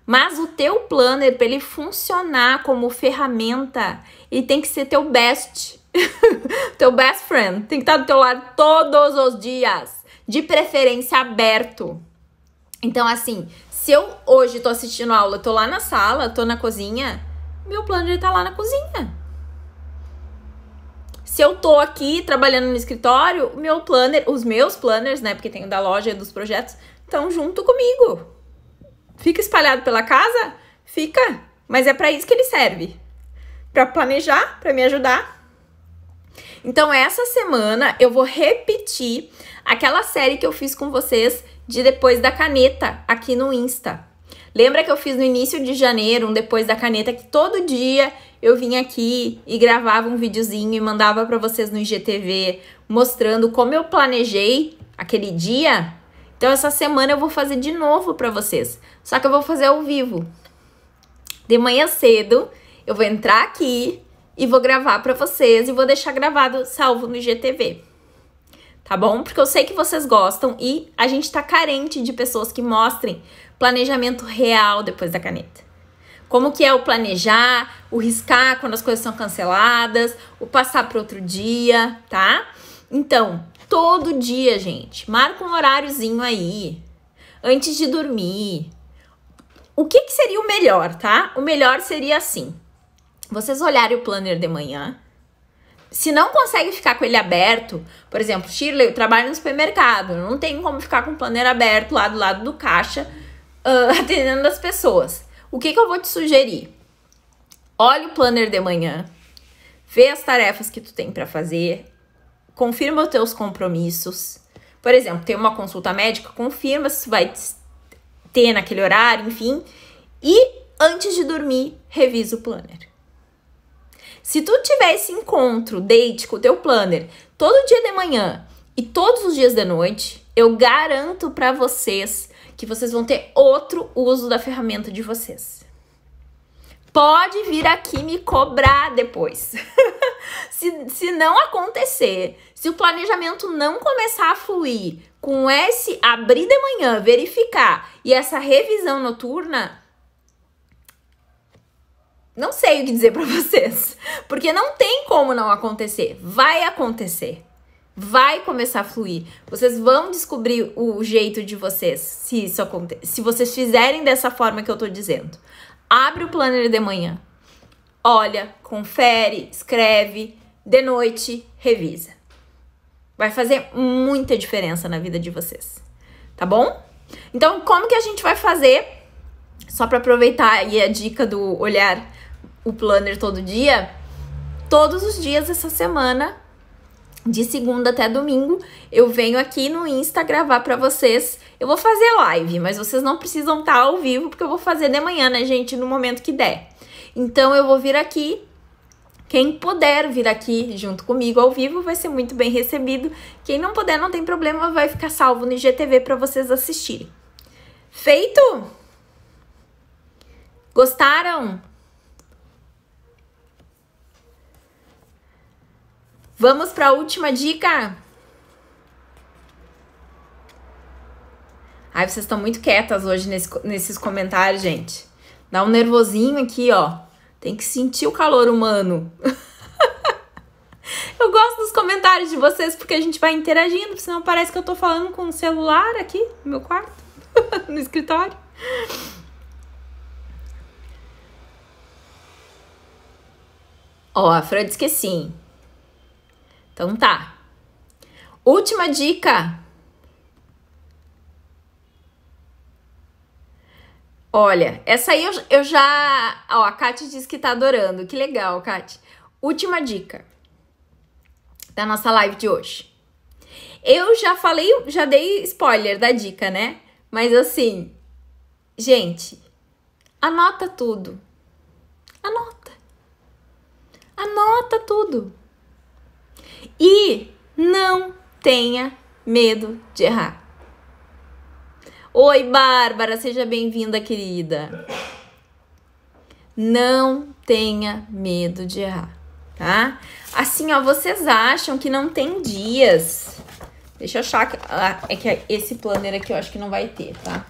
Mas o teu planner, para ele funcionar como ferramenta, ele tem que ser teu best, *laughs* teu best friend. Tem que estar do teu lado todos os dias, de preferência aberto. Então, assim, se eu hoje tô assistindo aula, tô lá na sala, tô na cozinha, meu planner tá lá na cozinha. Se eu tô aqui trabalhando no escritório, meu planner, os meus planners, né, porque tem o da loja e dos projetos, estão junto comigo. Fica espalhado pela casa? Fica, mas é para isso que ele serve. Para planejar, para me ajudar. Então essa semana eu vou repetir aquela série que eu fiz com vocês de depois da caneta aqui no Insta. Lembra que eu fiz no início de janeiro um depois da caneta que todo dia eu vinha aqui e gravava um videozinho e mandava para vocês no IGTV mostrando como eu planejei aquele dia? Então essa semana eu vou fazer de novo para vocês, só que eu vou fazer ao vivo. De manhã cedo eu vou entrar aqui e vou gravar para vocês e vou deixar gravado salvo no GTV. Tá bom? Porque eu sei que vocês gostam e a gente tá carente de pessoas que mostrem planejamento real depois da caneta. Como que é o planejar, o riscar quando as coisas são canceladas, o passar para outro dia, tá? Então, Todo dia, gente. Marca um horáriozinho aí. Antes de dormir. O que, que seria o melhor, tá? O melhor seria assim: vocês olharem o planner de manhã. Se não consegue ficar com ele aberto, por exemplo, Shirley, eu trabalho no supermercado, não tem como ficar com o planner aberto lá do lado do caixa, uh, *laughs* atendendo as pessoas. O que, que eu vou te sugerir? Olha o planner de manhã, vê as tarefas que tu tem para fazer, confirma os teus compromissos. Por exemplo, tem uma consulta médica, confirma se vai ter naquele horário, enfim. E antes de dormir, revisa o planner. Se tu tiver esse encontro, date com o teu planner, todo dia de manhã e todos os dias de noite, eu garanto para vocês que vocês vão ter outro uso da ferramenta de vocês. Pode vir aqui me cobrar depois. *laughs* se, se não acontecer, se o planejamento não começar a fluir com esse abrir de manhã, verificar e essa revisão noturna, não sei o que dizer para *laughs* vocês, porque não tem como não acontecer. Vai acontecer. Vai começar a fluir. Vocês vão descobrir o jeito de vocês, se isso acontecer, se vocês fizerem dessa forma que eu tô dizendo. Abre o planner de manhã, olha, confere, escreve, de noite, revisa. Vai fazer muita diferença na vida de vocês, tá bom? Então, como que a gente vai fazer? Só para aproveitar aí a dica do olhar o planner todo dia, todos os dias essa semana, de segunda até domingo, eu venho aqui no Insta gravar para vocês. Eu vou fazer live, mas vocês não precisam estar tá ao vivo porque eu vou fazer de manhã, né, gente, no momento que der. Então eu vou vir aqui quem puder vir aqui junto comigo ao vivo vai ser muito bem recebido. Quem não puder, não tem problema, vai ficar salvo no IGTV para vocês assistirem. Feito? Gostaram? Vamos para a última dica? Ai, vocês estão muito quietas hoje nesse, nesses comentários, gente. Dá um nervosinho aqui, ó. Tem que sentir o calor humano. *laughs* eu gosto dos comentários de vocês porque a gente vai interagindo, senão parece que eu tô falando com o um celular aqui no meu quarto, *laughs* no escritório. Ó, oh, a Fran diz que sim. Então tá. Última dica Olha, essa aí eu, eu já. Ó, a Kate disse que tá adorando. Que legal, Kate. Última dica da nossa live de hoje. Eu já falei, já dei spoiler da dica, né? Mas assim, gente, anota tudo. Anota. Anota tudo. E não tenha medo de errar. Oi, Bárbara, seja bem-vinda, querida. Não tenha medo de errar, tá? Assim, ó, vocês acham que não tem dias. Deixa eu achar que, ah, é que esse planner aqui eu acho que não vai ter, tá?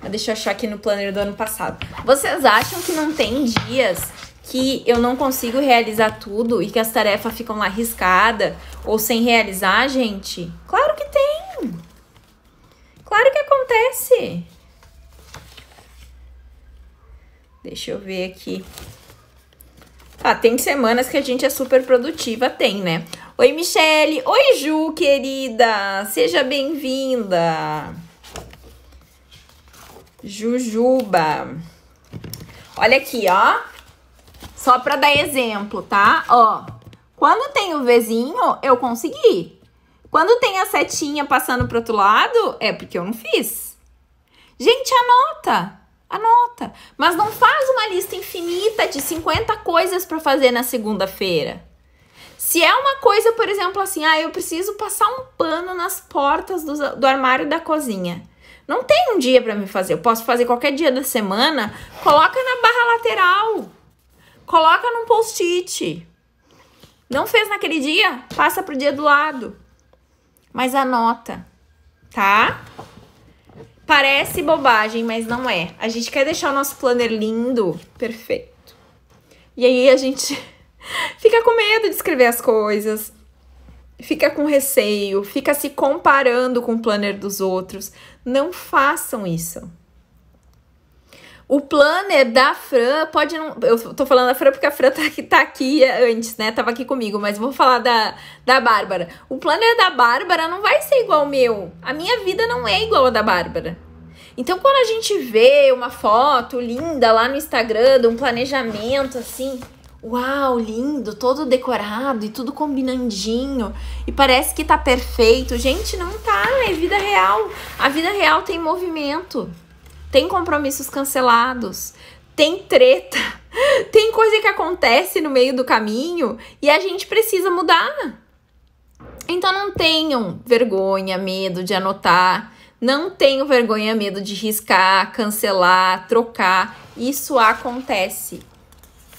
Mas deixa eu achar aqui no planner do ano passado. Vocês acham que não tem dias que eu não consigo realizar tudo e que as tarefas ficam lá arriscadas ou sem realizar, gente? Claro que tem. Claro que acontece. Deixa eu ver aqui. Ah, tem semanas que a gente é super produtiva, tem, né? Oi, Michele. Oi, Ju, querida. Seja bem-vinda. Jujuba. Olha aqui, ó. Só para dar exemplo, tá? Ó, quando tem o Vzinho, eu consegui. Quando tem a setinha passando para outro lado, é porque eu não fiz. Gente, anota. Anota. Mas não faz uma lista infinita de 50 coisas para fazer na segunda-feira. Se é uma coisa, por exemplo, assim, ah, eu preciso passar um pano nas portas do, do armário da cozinha. Não tem um dia para me fazer. Eu posso fazer qualquer dia da semana. Coloca na barra lateral. Coloca num post-it. Não fez naquele dia? Passa pro dia do lado mas anota, tá? Parece bobagem, mas não é. A gente quer deixar o nosso planner lindo, perfeito. E aí a gente *laughs* fica com medo de escrever as coisas, fica com receio, fica se comparando com o planner dos outros. Não façam isso. O planner da Fran pode não. Eu tô falando da Fran porque a Fran tá aqui, tá aqui é, antes, né? Tava aqui comigo, mas vou falar da, da Bárbara. O planner da Bárbara não vai ser igual ao meu. A minha vida não é igual a da Bárbara. Então, quando a gente vê uma foto linda lá no Instagram, de um planejamento assim, uau, lindo, todo decorado e tudo combinandinho, e parece que tá perfeito. Gente, não tá, é vida real. A vida real tem movimento tem compromissos cancelados, tem treta, *laughs* tem coisa que acontece no meio do caminho e a gente precisa mudar. Então não tenham vergonha, medo de anotar, não tenham vergonha, medo de riscar, cancelar, trocar. Isso acontece,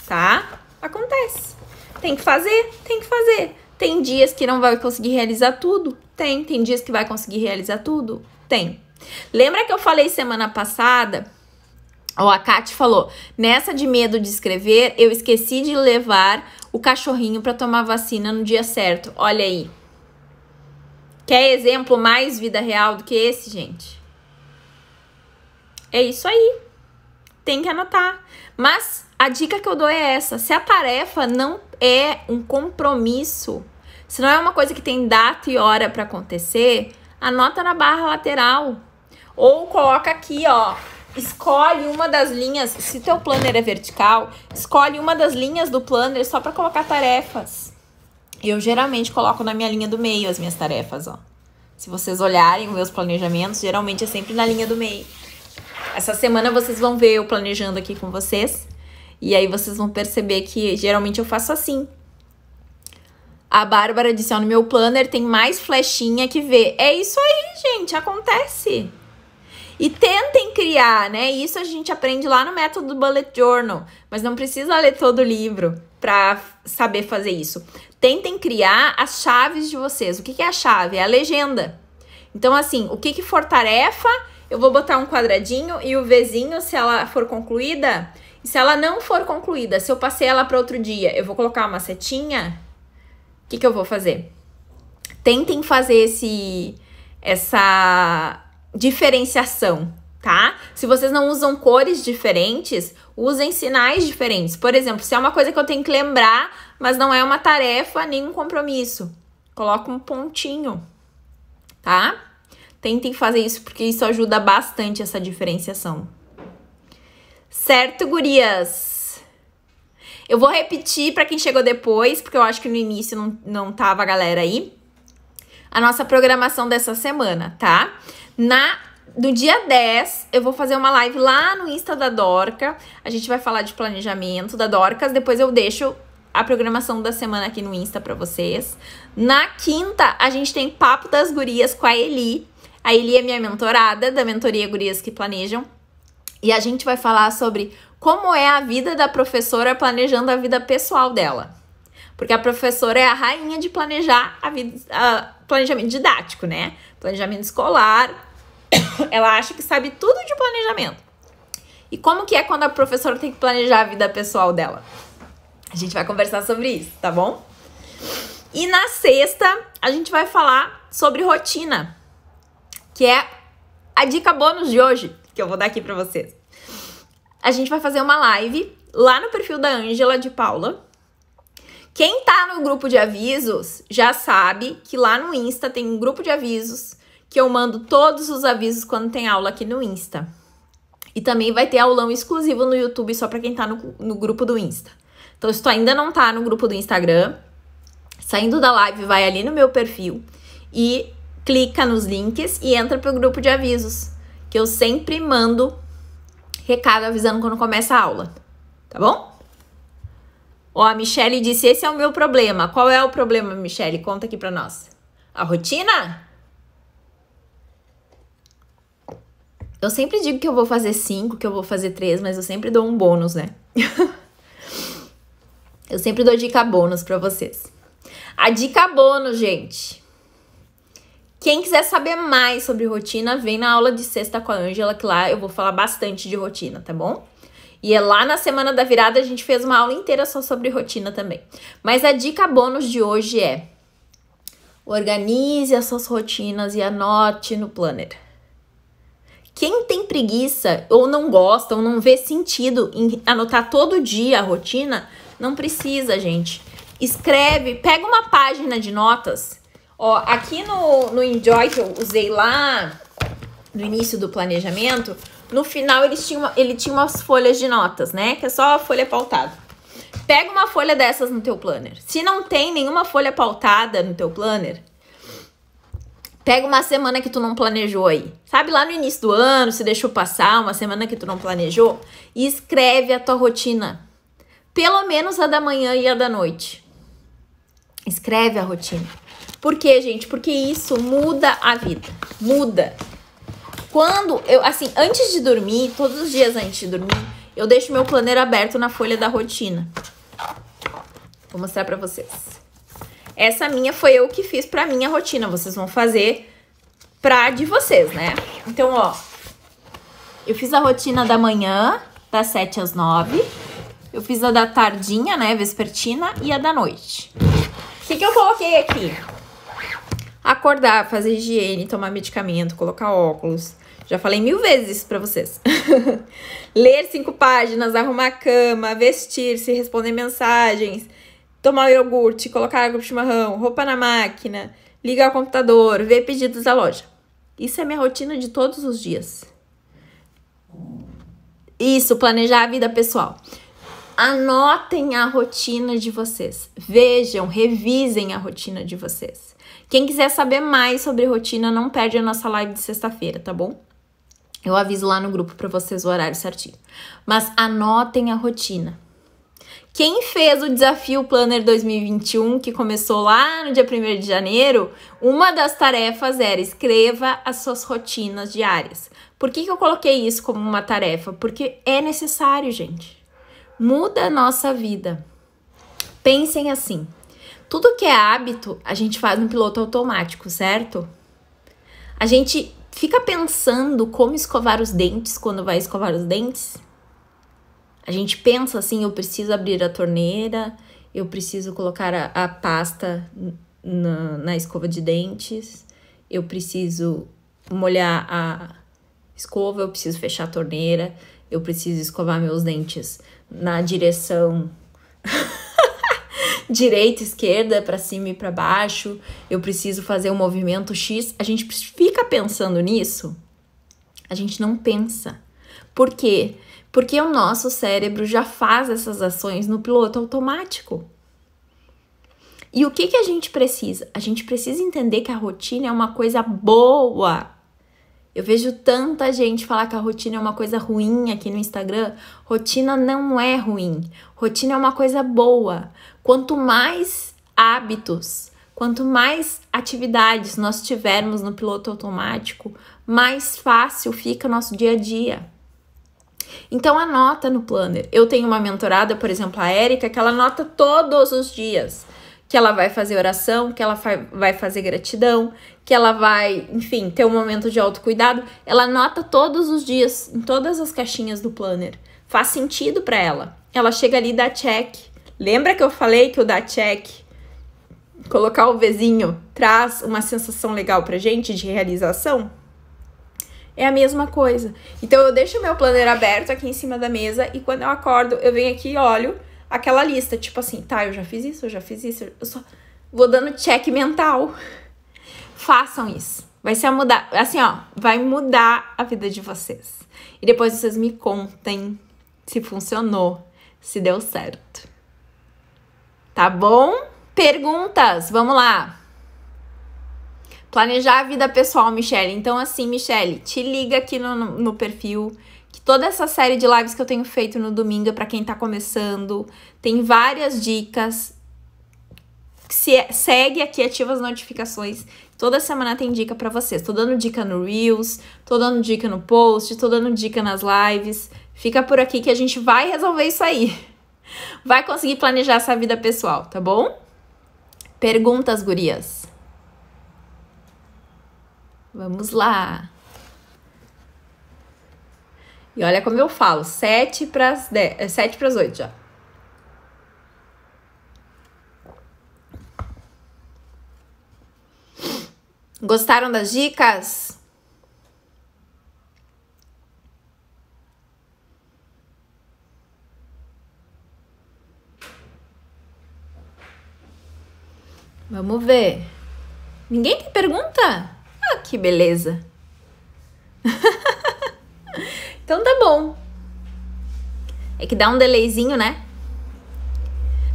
tá? Acontece. Tem que fazer, tem que fazer. Tem dias que não vai conseguir realizar tudo? Tem. Tem dias que vai conseguir realizar tudo? Tem. Lembra que eu falei semana passada? Ó, a Kate falou: nessa de medo de escrever, eu esqueci de levar o cachorrinho para tomar vacina no dia certo. Olha aí. Quer exemplo mais vida real do que esse, gente? É isso aí. Tem que anotar. Mas a dica que eu dou é essa: se a tarefa não é um compromisso, se não é uma coisa que tem data e hora para acontecer, anota na barra lateral ou coloca aqui, ó, escolhe uma das linhas, se teu planner é vertical, escolhe uma das linhas do planner só para colocar tarefas. Eu geralmente coloco na minha linha do meio as minhas tarefas, ó. Se vocês olharem os meus planejamentos, geralmente é sempre na linha do meio. Essa semana vocês vão ver eu planejando aqui com vocês. E aí vocês vão perceber que geralmente eu faço assim. A Bárbara disse, ó, no meu planner tem mais flechinha que ver. É isso aí, gente, acontece e tentem criar, né? Isso a gente aprende lá no método Bullet Journal, mas não precisa ler todo o livro para saber fazer isso. Tentem criar as chaves de vocês. O que, que é a chave? É a legenda. Então, assim, o que, que for tarefa, eu vou botar um quadradinho e o Vzinho, se ela for concluída, e se ela não for concluída, se eu passei ela para outro dia, eu vou colocar uma setinha. O que, que eu vou fazer? Tentem fazer esse, essa diferenciação, tá? Se vocês não usam cores diferentes, usem sinais diferentes. Por exemplo, se é uma coisa que eu tenho que lembrar, mas não é uma tarefa nem um compromisso, coloca um pontinho, tá? Tentem fazer isso porque isso ajuda bastante essa diferenciação. Certo, gurias? Eu vou repetir para quem chegou depois, porque eu acho que no início não, não tava a galera aí. A nossa programação dessa semana, tá? Na no dia 10, eu vou fazer uma live lá no Insta da Dorca. A gente vai falar de planejamento da Dorcas. Depois eu deixo a programação da semana aqui no Insta para vocês. Na quinta, a gente tem Papo das Gurias com a Eli. A Eli é minha mentorada da mentoria Gurias que Planejam. E a gente vai falar sobre como é a vida da professora planejando a vida pessoal dela. Porque a professora é a rainha de planejar a vida, a planejamento didático, né? Planejamento escolar, *coughs* Ela acha que sabe tudo de planejamento. E como que é quando a professora tem que planejar a vida pessoal dela? A gente vai conversar sobre isso, tá bom? E na sexta, a gente vai falar sobre rotina, que é a dica bônus de hoje, que eu vou dar aqui para vocês. A gente vai fazer uma live lá no perfil da Ângela de Paula. Quem tá no grupo de avisos já sabe que lá no Insta tem um grupo de avisos que eu mando todos os avisos quando tem aula aqui no Insta. E também vai ter aulão exclusivo no YouTube só para quem tá no, no grupo do Insta. Então, se tu ainda não tá no grupo do Instagram, saindo da live, vai ali no meu perfil e clica nos links e entra pro grupo de avisos, que eu sempre mando recado avisando quando começa a aula, tá bom? Ó, a Michelle disse: "Esse é o meu problema". Qual é o problema, Michelle? Conta aqui para nós. A rotina? Eu sempre digo que eu vou fazer cinco, que eu vou fazer três, mas eu sempre dou um bônus, né? *laughs* eu sempre dou dica bônus para vocês. A dica bônus, gente. Quem quiser saber mais sobre rotina, vem na aula de sexta com a Ângela, que lá eu vou falar bastante de rotina, tá bom? E é lá na semana da virada a gente fez uma aula inteira só sobre rotina também. Mas a dica bônus de hoje é: organize as suas rotinas e anote no planner. Quem tem preguiça ou não gosta ou não vê sentido em anotar todo dia a rotina, não precisa, gente. Escreve, pega uma página de notas. Ó, aqui no, no Enjoy que eu usei lá no início do planejamento, no final eles tinham, ele tinha umas folhas de notas, né? Que é só a folha pautada. Pega uma folha dessas no teu planner. Se não tem nenhuma folha pautada no teu planner, Pega uma semana que tu não planejou aí. Sabe, lá no início do ano, se deixou passar uma semana que tu não planejou, e escreve a tua rotina. Pelo menos a da manhã e a da noite. Escreve a rotina. Por quê, gente? Porque isso muda a vida. Muda. Quando eu, assim, antes de dormir, todos os dias antes de dormir, eu deixo meu planner aberto na folha da rotina. Vou mostrar para vocês. Essa minha foi eu que fiz pra minha rotina. Vocês vão fazer pra de vocês, né? Então, ó, eu fiz a rotina da manhã, das 7 às 9. Eu fiz a da tardinha, né, vespertina, e a da noite. O que, que eu coloquei aqui? Acordar, fazer higiene, tomar medicamento, colocar óculos. Já falei mil vezes isso pra vocês. *laughs* Ler cinco páginas, arrumar a cama, vestir-se, responder mensagens, tomar o iogurte, colocar água pro chimarrão, roupa na máquina, ligar o computador, ver pedidos da loja. Isso é minha rotina de todos os dias. Isso, planejar a vida pessoal. Anotem a rotina de vocês. Vejam, revisem a rotina de vocês. Quem quiser saber mais sobre rotina, não perde a nossa live de sexta-feira, tá bom? Eu aviso lá no grupo para vocês o horário certinho. Mas anotem a rotina. Quem fez o desafio Planner 2021, que começou lá no dia 1 de janeiro, uma das tarefas era escreva as suas rotinas diárias. Por que, que eu coloquei isso como uma tarefa? Porque é necessário, gente. Muda a nossa vida. Pensem assim: tudo que é hábito, a gente faz no piloto automático, certo? A gente fica pensando como escovar os dentes quando vai escovar os dentes? A gente pensa assim: eu preciso abrir a torneira, eu preciso colocar a, a pasta na, na escova de dentes, eu preciso molhar a escova, eu preciso fechar a torneira, eu preciso escovar meus dentes na direção *laughs* direita, esquerda, para cima e para baixo, eu preciso fazer o um movimento X. A gente fica pensando nisso? A gente não pensa. Por quê? Porque o nosso cérebro já faz essas ações no piloto automático. E o que, que a gente precisa? A gente precisa entender que a rotina é uma coisa boa. Eu vejo tanta gente falar que a rotina é uma coisa ruim aqui no Instagram. Rotina não é ruim. Rotina é uma coisa boa. Quanto mais hábitos, quanto mais atividades nós tivermos no piloto automático, mais fácil fica o nosso dia a dia. Então anota no planner. Eu tenho uma mentorada, por exemplo, a Érica, que ela anota todos os dias que ela vai fazer oração, que ela fa vai fazer gratidão, que ela vai, enfim, ter um momento de autocuidado. Ela anota todos os dias em todas as caixinhas do planner. Faz sentido para ela. Ela chega ali e dá check. Lembra que eu falei que o dá check colocar o vizinho traz uma sensação legal pra gente de realização? é a mesma coisa. Então eu deixo meu planner aberto aqui em cima da mesa e quando eu acordo, eu venho aqui e olho aquela lista, tipo assim, tá, eu já fiz isso, eu já fiz isso, eu só vou dando check mental. Façam isso. Vai ser a mudar, assim, ó, vai mudar a vida de vocês. E depois vocês me contem se funcionou, se deu certo. Tá bom? Perguntas, vamos lá. Planejar a vida pessoal, Michelle. Então, assim, Michelle, te liga aqui no, no perfil. Que toda essa série de lives que eu tenho feito no domingo é para quem tá começando. Tem várias dicas. Se, é, segue aqui, ativa as notificações. Toda semana tem dica para vocês. Tô dando dica no Reels, tô dando dica no post, tô dando dica nas lives. Fica por aqui que a gente vai resolver isso aí. Vai conseguir planejar essa vida pessoal, tá bom? Perguntas, gurias. Vamos lá. E olha como eu falo, sete para as dez, é, sete para as oito Gostaram das dicas? Vamos ver. Ninguém tem pergunta? Ah, que beleza! *laughs* então tá bom. É que dá um delayzinho, né?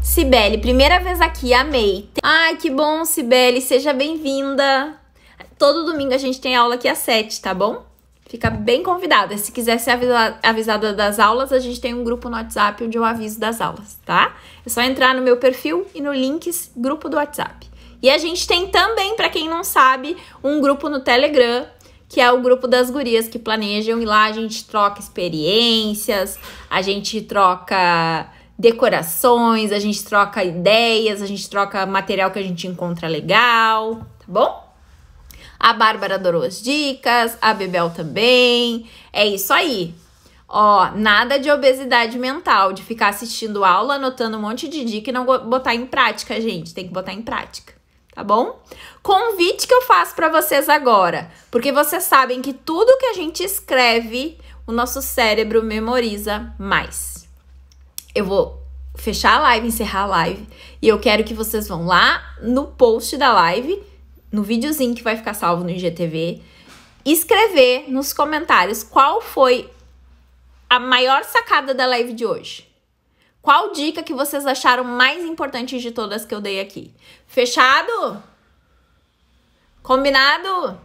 Cibele, primeira vez aqui, amei. Ai, que bom, Cibele, seja bem-vinda. Todo domingo a gente tem aula aqui às 7, tá bom? Fica bem convidada. Se quiser ser avisada das aulas, a gente tem um grupo no WhatsApp onde eu aviso das aulas, tá? É só entrar no meu perfil e no links grupo do WhatsApp. E a gente tem também, para quem não sabe, um grupo no Telegram que é o grupo das gurias que planejam e lá a gente troca experiências, a gente troca decorações, a gente troca ideias, a gente troca material que a gente encontra legal, tá bom? A Bárbara adorou as dicas, a Bebel também. É isso aí. Ó, nada de obesidade mental, de ficar assistindo aula, anotando um monte de dica e não botar em prática, gente. Tem que botar em prática tá bom? Convite que eu faço para vocês agora, porque vocês sabem que tudo que a gente escreve, o nosso cérebro memoriza mais. Eu vou fechar a live, encerrar a live, e eu quero que vocês vão lá no post da live, no videozinho que vai ficar salvo no IGTV, escrever nos comentários qual foi a maior sacada da live de hoje. Qual dica que vocês acharam mais importante de todas que eu dei aqui? Fechado? Combinado?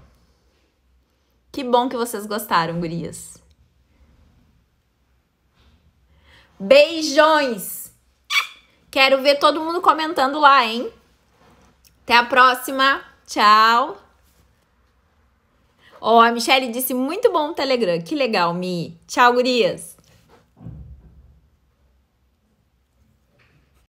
Que bom que vocês gostaram, gurias. Beijões! Quero ver todo mundo comentando lá, hein? Até a próxima. Tchau. Ó, oh, a Michelle disse muito bom o Telegram. Que legal, Mi. Tchau, gurias.